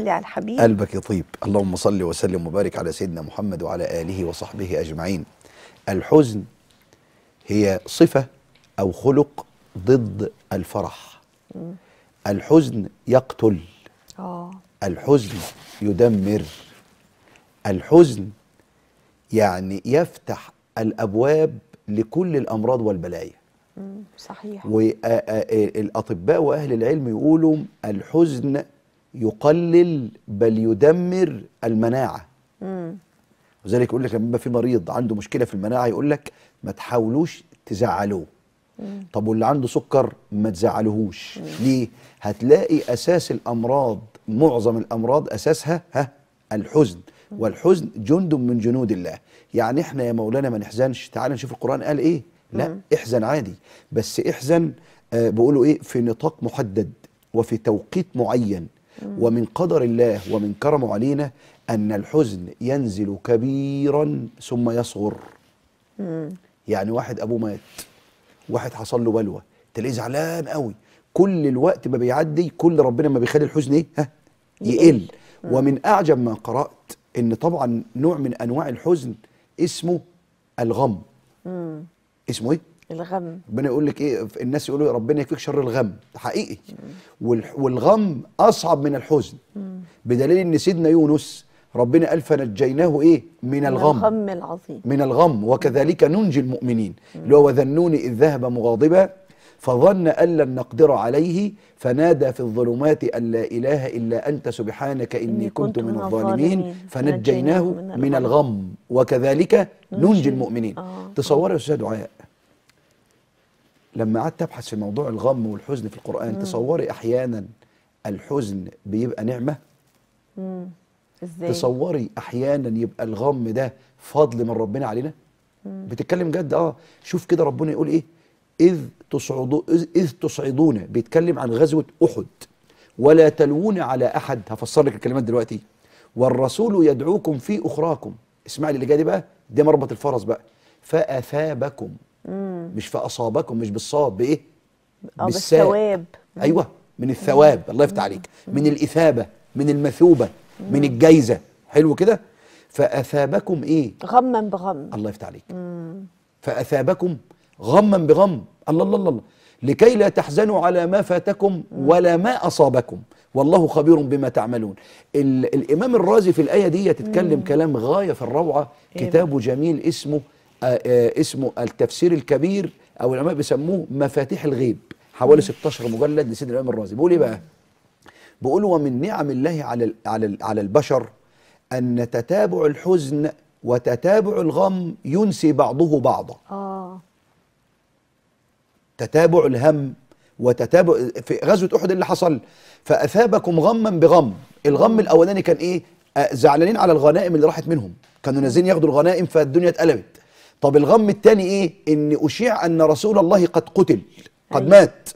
على الحبيب قلبك يطيب اللهم صل وسلم وبارك على سيدنا محمد وعلى آله وصحبه أجمعين الحزن هي صفة أو خلق ضد الفرح م. الحزن يقتل آه. الحزن يدمر الحزن يعني يفتح الأبواب لكل الأمراض والبلايا صحيح والأطباء وأهل العلم يقولوا الحزن يقلل بل يدمر المناعه وذلك يقول لك لما في مريض عنده مشكله في المناعه يقول لك ما تحاولوش تزعلوه مم. طب واللي عنده سكر ما تزعلهوش مم. ليه هتلاقي اساس الامراض معظم الامراض اساسها ها الحزن والحزن جند من جنود الله يعني احنا يا مولانا ما نحزنش تعال نشوف القران قال ايه لا مم. احزن عادي بس احزن آه بقولوا ايه في نطاق محدد وفي توقيت معين ومن قدر الله ومن كرمه علينا أن الحزن ينزل كبيرا ثم يصغر يعني واحد أبوه مات واحد حصل له بلوه تلاقيه زعلان قوي كل الوقت ما بيعدي كل ربنا ما بيخلي الحزن ايه ها يقل ومن اعجب ما قرات ان طبعا نوع من انواع الحزن اسمه الغم اسمه ايه الغم ربنا يقول لك ايه الناس يقولوا إيه، ربنا يكفيك شر الغم حقيقي والغم اصعب من الحزن بدليل ان سيدنا يونس ربنا قال فنجيناه ايه من الغم من الغم العظيم من الغم وكذلك ننجي المؤمنين اللي هو وذنون اذ ذهب مغاضبا فظن أن لن نقدر عليه فنادى في الظلمات أن لا إله إلا أنت سبحانك إني كنت من الظالمين فنجيناه من الغم وكذلك ننجي المؤمنين آه. تصور يا أستاذ دعاء لما قعدت ابحث في موضوع الغم والحزن في القران مم. تصوري احيانا الحزن بيبقى نعمه ازاي تصوري احيانا يبقى الغم ده فضل من ربنا علينا مم. بتتكلم جد اه شوف كده ربنا يقول ايه اذ تصعدوا إذ, اذ تصعدون بيتكلم عن غزوه احد ولا تلوون على احد هفسر لك الكلمات دلوقتي والرسول يدعوكم في اخراكم اسمع لي اللي جاي دي بقى دي مربط الفرس بقى فاثابكم مم. مش فاصابكم مش بالصاد بايه آه، بالثواب ايوه من الثواب الله يفتح عليك من الاثابه من المثوبه مم. من الجايزه حلو كده فاثابكم ايه غما بغم الله يفتح عليك مم. فاثابكم غما بغم الله الله الله لكي لا تحزنوا على ما فاتكم ولا ما اصابكم والله خبير بما تعملون الامام الرازي في الايه دي تتكلم كلام غايه في الروعه إيه. كتابه جميل اسمه آه، آه، اسمه التفسير الكبير او العلماء بيسموه مفاتيح الغيب حوالي 16 مجلد لسيدنا الامام الرازي بيقول ايه بقى؟ بيقول ومن نعم الله على على على البشر ان تتابع الحزن وتتابع الغم ينسي بعضه بعضا. اه تتابع الهم وتتابع في غزوه احد اللي حصل فاثابكم غما بغم، الغم آه. الاولاني كان ايه؟ زعلانين على الغنائم اللي راحت منهم، كانوا نازلين ياخدوا الغنائم فالدنيا اتقلبت. طب الغم الثاني ايه ان اشيع ان رسول الله قد قتل قد أيوة. مات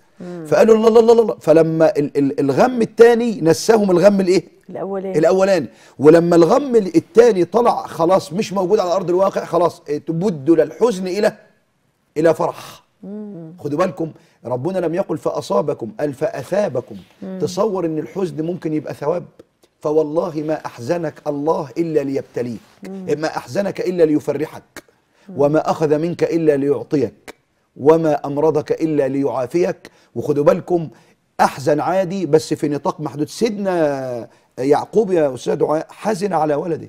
فقالوا لا لا لا لا فلما الغم الثاني نساهم الغم الايه الاولاني الاولاني ولما الغم الثاني طلع خلاص مش موجود على ارض الواقع خلاص تبدل الحزن الى الى فرح خدوا بالكم ربنا لم يقل فاصابكم قال فاثابكم تصور ان الحزن ممكن يبقى ثواب فوالله ما احزنك الله الا ليبتليك ما احزنك الا ليفرحك وما أخذ منك إلا ليعطيك وما أمرضك إلا ليعافيك وخدوا بالكم أحزن عادي بس في نطاق محدود سيدنا يعقوب يا أستاذ دعاء حزن على ولده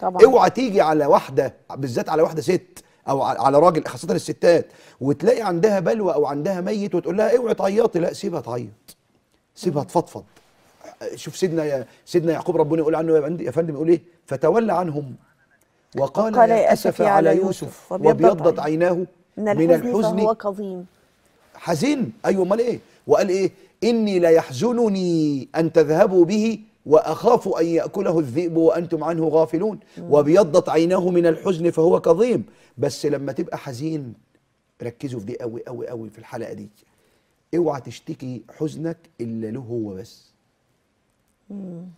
طبعا اوعى تيجي على واحدة بالذات على واحدة ست او على راجل خاصه الستات وتلاقي عندها بلوى او عندها ميت وتقول لها اوعي تعيطي لا سيبها تعيط سيبها تفضفض شوف سيدنا يا سيدنا يعقوب ربنا يقول عنه يا فندم يقول ايه فتولى عنهم وقال, وقال يا أسف على يوسف وابيضت عيناه من الحزن, من الحزن فهو كظيم حزين أيوة أمال إيه وقال إيه إني ليحزنني أن تذهبوا به وأخاف أن يأكله الذئب وأنتم عنه غافلون وابيضت عيناه من الحزن فهو كظيم بس لما تبقى حزين ركزوا في دي قوي قوي قوي في الحلقة دي اوعى تشتكي حزنك إلا له هو بس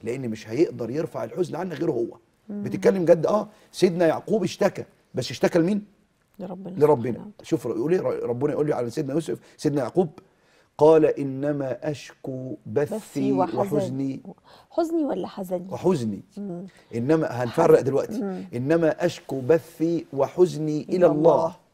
لأن مش هيقدر يرفع الحزن عنك غير هو بتتكلم جد اه سيدنا يعقوب اشتكى بس اشتكى لمين لربنا لربنا نعم. شوف يقول ايه ربنا يقول لي على سيدنا يوسف سيدنا يعقوب قال انما اشكو بثي وحزن. وحزني حزني ولا حزني وحزني مم. انما هنفرق دلوقتي مم. انما اشكو بثي وحزني الى الله, الله.